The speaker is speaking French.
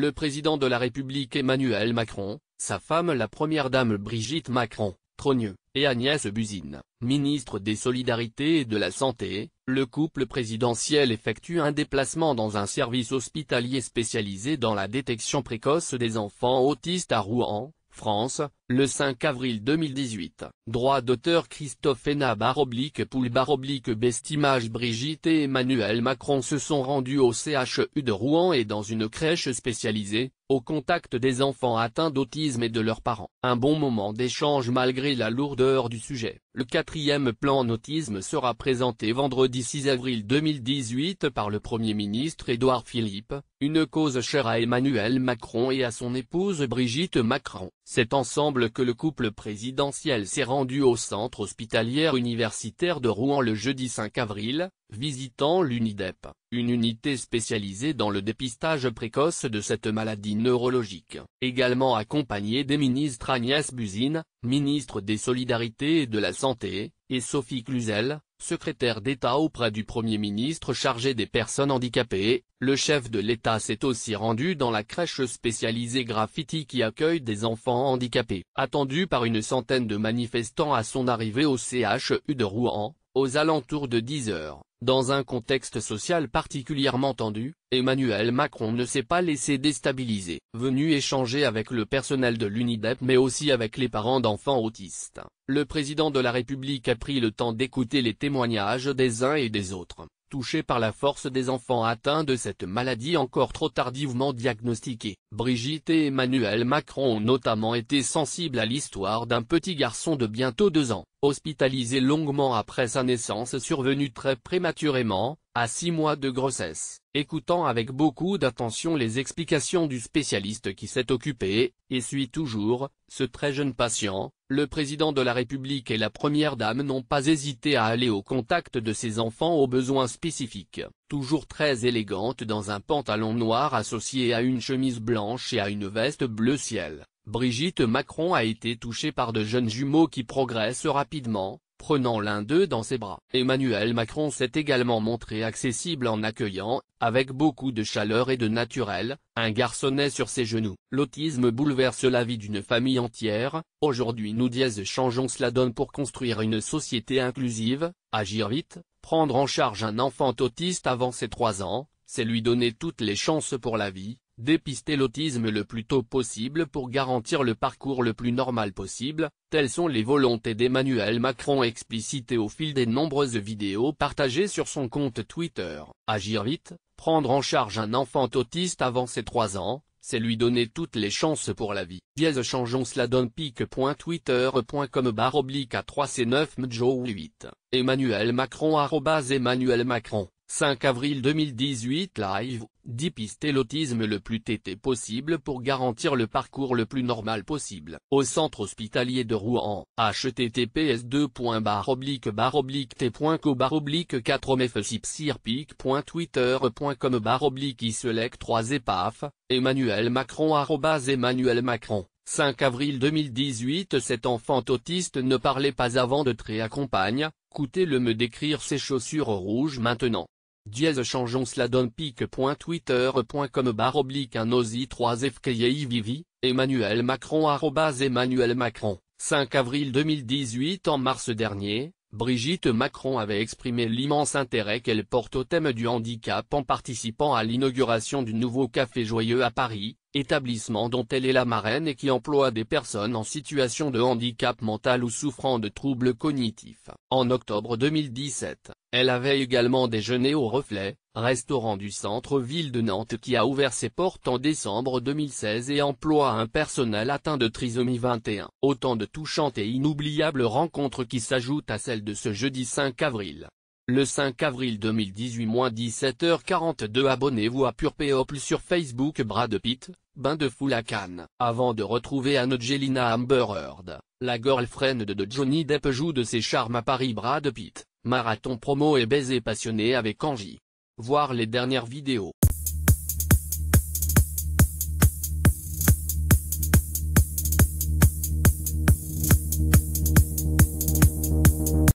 le président de la République Emmanuel Macron, sa femme la première dame Brigitte Macron, Trogneux, et Agnès Buzine, ministre des Solidarités et de la Santé, le couple présidentiel effectue un déplacement dans un service hospitalier spécialisé dans la détection précoce des enfants autistes à Rouen, France, le 5 avril 2018. Droit d'auteur Christophe oblique baroblique poule baroblique Bestimage Brigitte et Emmanuel Macron se sont rendus au CHU de Rouen et dans une crèche spécialisée, au contact des enfants atteints d'autisme et de leurs parents. Un bon moment d'échange malgré la lourdeur du sujet. Le quatrième plan autisme sera présenté vendredi 6 avril 2018 par le Premier ministre Édouard Philippe, une cause chère à Emmanuel Macron et à son épouse Brigitte Macron. C'est ensemble que le couple présidentiel s'est rendu au centre hospitalier universitaire de Rouen le jeudi 5 avril, visitant l'UNIDEP, une unité spécialisée dans le dépistage précoce de cette maladie neurologique, également accompagnée des ministres Agnès Buzine, ministre des Solidarités et de la Santé, et Sophie Cluzel, secrétaire d'État auprès du Premier ministre chargé des personnes handicapées, le chef de l'État s'est aussi rendu dans la crèche spécialisée Graffiti qui accueille des enfants handicapés. Attendu par une centaine de manifestants à son arrivée au CHU de Rouen, aux alentours de 10 heures. Dans un contexte social particulièrement tendu, Emmanuel Macron ne s'est pas laissé déstabiliser. Venu échanger avec le personnel de l'UNIDEP mais aussi avec les parents d'enfants autistes, le président de la République a pris le temps d'écouter les témoignages des uns et des autres Touchés par la force des enfants atteints de cette maladie encore trop tardivement diagnostiquée. Brigitte et Emmanuel Macron ont notamment été sensibles à l'histoire d'un petit garçon de bientôt deux ans, hospitalisé longuement après sa naissance survenue très prématurément, à six mois de grossesse, écoutant avec beaucoup d'attention les explications du spécialiste qui s'est occupé, et suit toujours, ce très jeune patient, le président de la République et la première dame n'ont pas hésité à aller au contact de ses enfants aux besoins spécifiques, toujours très élégante dans un pantalon noir associé à une chemise blanche et à une veste bleu ciel, Brigitte Macron a été touchée par de jeunes jumeaux qui progressent rapidement, prenant l'un d'eux dans ses bras. Emmanuel Macron s'est également montré accessible en accueillant, avec beaucoup de chaleur et de naturel, un garçonnet sur ses genoux. L'autisme bouleverse la vie d'une famille entière, aujourd'hui nous dièse changeons cela donne pour construire une société inclusive, agir vite, prendre en charge un enfant autiste avant ses trois ans, c'est lui donner toutes les chances pour la vie, Dépister l'autisme le plus tôt possible pour garantir le parcours le plus normal possible, telles sont les volontés d'Emmanuel Macron explicitées au fil des nombreuses vidéos partagées sur son compte Twitter. Agir vite, prendre en charge un enfant autiste avant ses 3 ans, c'est lui donner toutes les chances pour la vie. Dièse changeons cela donne pic.twitter.com barre oblique à 3 c 9 mjo 8. Emmanuel Macron arrobas Emmanuel Macron. 5 avril 2018 Live, 10 pistes l'autisme le plus tété possible pour garantir le parcours le plus normal possible. Au centre hospitalier de Rouen, https 2 baroblique t.co 4 mfcipsirpic.twitter.com barre 3 e e e Emmanuel Macron Emmanuel Macron. 5 avril 2018 Cet enfant autiste ne parlait pas avant de très accompagne, coûtez-le me décrire ses chaussures rouges maintenant. Dièse changeons cela donne pique.twitter.com barre oblique un osi 3 vivi, Emmanuel Macron arrobas Emmanuel Macron, 5 avril 2018 En mars dernier, Brigitte Macron avait exprimé l'immense intérêt qu'elle porte au thème du handicap en participant à l'inauguration du nouveau Café Joyeux à Paris, établissement dont elle est la marraine et qui emploie des personnes en situation de handicap mental ou souffrant de troubles cognitifs. En octobre 2017, elle avait également déjeuné au Reflet, restaurant du centre-ville de Nantes qui a ouvert ses portes en décembre 2016 et emploie un personnel atteint de trisomie 21. Autant de touchantes et inoubliables rencontres qui s'ajoutent à celles de ce jeudi 5 avril. Le 5 avril 2018 17h42 Abonnez-vous à Pure sur Facebook Brad Pitt, Bain de foule à canne, Avant de retrouver Angelina Amber Heard, la girlfriend de Johnny Depp joue de ses charmes à Paris Brad Pitt, marathon promo et baiser passionné avec Angie. Voir les dernières vidéos.